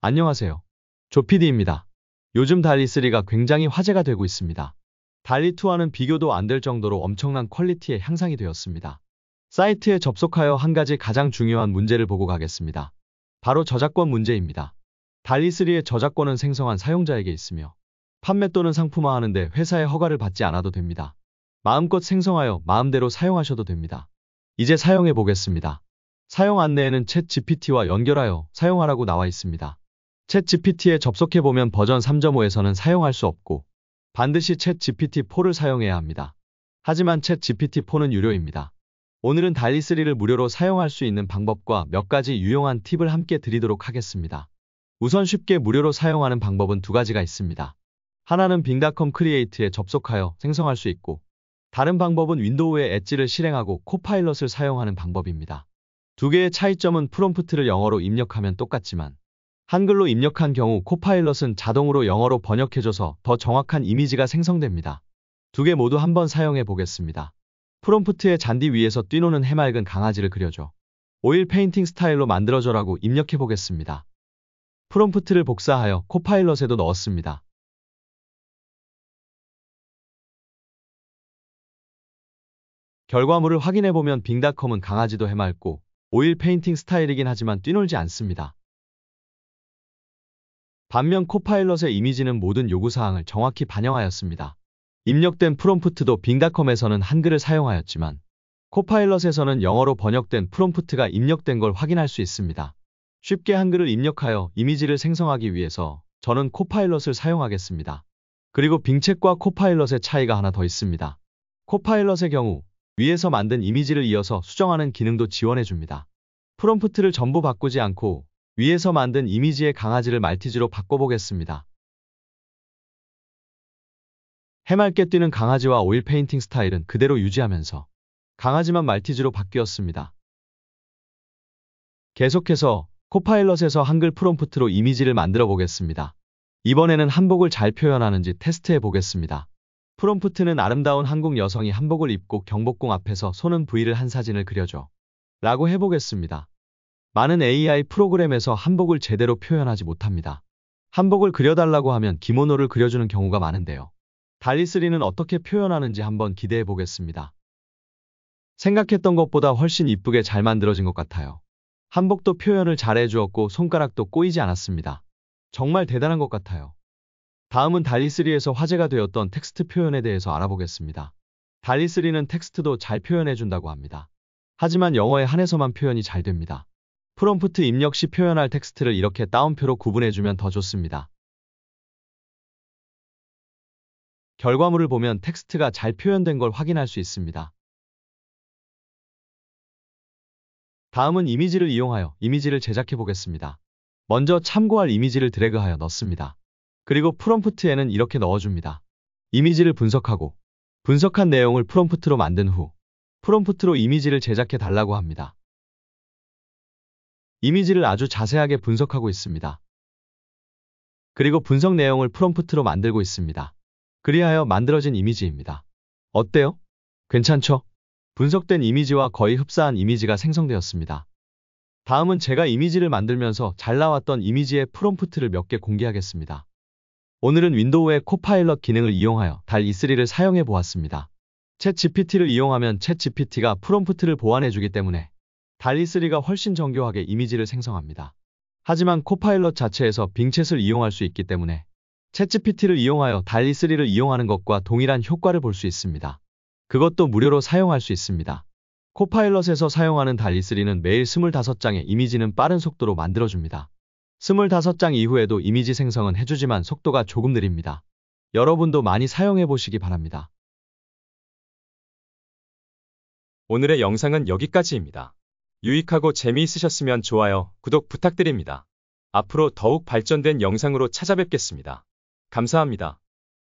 안녕하세요. 조피디입니다. 요즘 달리3가 굉장히 화제가 되고 있습니다. 달리2와는 비교도 안 될 정도로 엄청난 퀄리티의 향상이 되었습니다. 사이트에 접속하여 한 가지 가장 중요한 문제를 보고 가겠습니다. 바로 저작권 문제입니다. 달리3의 저작권은 생성한 사용자에게 있으며 판매 또는 상품화하는데 회사의 허가를 받지 않아도 됩니다. 마음껏 생성하여 마음대로 사용하셔도 됩니다. 이제 사용해 보겠습니다. 사용 안내에는 챗 GPT와 연결하여 사용하라고 나와 있습니다. 챗 GPT에 접속해보면 버전 3.5에서는 사용할 수 없고 반드시 챗 GPT-4를 사용해야 합니다. 하지만 챗 GPT-4는 유료입니다. 오늘은 달리3를 무료로 사용할 수 있는 방법과 몇 가지 유용한 팁을 함께 드리도록 하겠습니다. 우선 쉽게 무료로 사용하는 방법은 두 가지가 있습니다. 하나는 빙닷컴 크리에이트에 접속하여 생성할 수 있고 다른 방법은 윈도우의 엣지를 실행하고 코파일럿을 사용하는 방법입니다. 두 개의 차이점은 프롬프트를 영어로 입력하면 똑같지만 한글로 입력한 경우 코파일럿은 자동으로 영어로 번역해줘서 더 정확한 이미지가 생성됩니다. 두 개 모두 한번 사용해 보겠습니다. 프롬프트의 잔디 위에서 뛰노는 해맑은 강아지를 그려줘. 오일 페인팅 스타일로 만들어줘라고 입력해 보겠습니다. 프롬프트를 복사하여 코파일럿에도 넣었습니다. 결과물을 확인해보면 빙닷컴은 강아지도 해맑고 오일 페인팅 스타일이긴 하지만 뛰놀지 않습니다. 반면 코파일럿의 이미지는 모든 요구사항을 정확히 반영하였습니다. 입력된 프롬프트도 빙닷컴에서는 한글을 사용하였지만 코파일럿에서는 영어로 번역된 프롬프트가 입력된 걸 확인할 수 있습니다. 쉽게 한글을 입력하여 이미지를 생성하기 위해서 저는 코파일럿을 사용하겠습니다. 그리고 빙책과 코파일럿의 차이가 하나 더 있습니다. 코파일럿의 경우 위에서 만든 이미지를 이어서 수정하는 기능도 지원해줍니다. 프롬프트를 전부 바꾸지 않고 위에서 만든 이미지의 강아지를 말티즈로 바꿔보겠습니다. 해맑게 뛰는 강아지와 오일 페인팅 스타일은 그대로 유지하면서 강아지만 말티즈로 바뀌었습니다. 계속해서 코파일럿에서 한글 프롬프트로 이미지를 만들어 보겠습니다. 이번에는 한복을 잘 표현하는지 테스트해 보겠습니다. 프롬프트는 아름다운 한국 여성이 한복을 입고 경복궁 앞에서 손은 부위를 한 사진을 그려줘. 라고 해보겠습니다. 많은 AI 프로그램에서 한복을 제대로 표현하지 못합니다. 한복을 그려달라고 하면 기모노를 그려주는 경우가 많은데요. 달리3는 어떻게 표현하는지 한번 기대해 보겠습니다. 생각했던 것보다 훨씬 이쁘게 잘 만들어진 것 같아요. 한복도 표현을 잘해 주었고 손가락도 꼬이지 않았습니다. 정말 대단한 것 같아요. 다음은 달리3에서 화제가 되었던 텍스트 표현에 대해서 알아보겠습니다. 달리3는 텍스트도 잘 표현해 준다고 합니다. 하지만 영어에 한해서만 표현이 잘 됩니다. 프롬프트 입력 시 표현할 텍스트를 이렇게 따옴표로 구분해주면 더 좋습니다. 결과물을 보면 텍스트가 잘 표현된 걸 확인할 수 있습니다. 다음은 이미지를 이용하여 이미지를 제작해 보겠습니다. 먼저 참고할 이미지를 드래그하여 넣습니다. 그리고 프롬프트에는 이렇게 넣어줍니다. 이미지를 분석하고 분석한 내용을 프롬프트로 만든 후 프롬프트로 이미지를 제작해 달라고 합니다. 이미지를 아주 자세하게 분석하고 있습니다. 그리고 분석 내용을 프롬프트로 만들고 있습니다. 그리하여 만들어진 이미지입니다. 어때요? 괜찮죠? 분석된 이미지와 거의 흡사한 이미지가 생성되었습니다. 다음은 제가 이미지를 만들면서 잘 나왔던 이미지의 프롬프트를 몇 개 공개하겠습니다. 오늘은 윈도우의 코파일럿 기능을 이용하여 달 E3를 사용해 보았습니다. 챗GPT를 이용하면 챗GPT가 프롬프트를 보완해주기 때문에 달리3가 훨씬 정교하게 이미지를 생성합니다. 하지만 코파일럿 자체에서 빙챗을 이용할 수 있기 때문에 챗GPT를 이용하여 달리3를 이용하는 것과 동일한 효과를 볼 수 있습니다. 그것도 무료로 사용할 수 있습니다. 코파일럿에서 사용하는 달리3는 매일 25장의 이미지는 빠른 속도로 만들어줍니다. 25장 이후에도 이미지 생성은 해주지만 속도가 조금 느립니다. 여러분도 많이 사용해 보시기 바랍니다. 오늘의 영상은 여기까지입니다. 유익하고 재미있으셨으면 좋아요, 구독 부탁드립니다. 앞으로 더욱 발전된 영상으로 찾아뵙겠습니다. 감사합니다.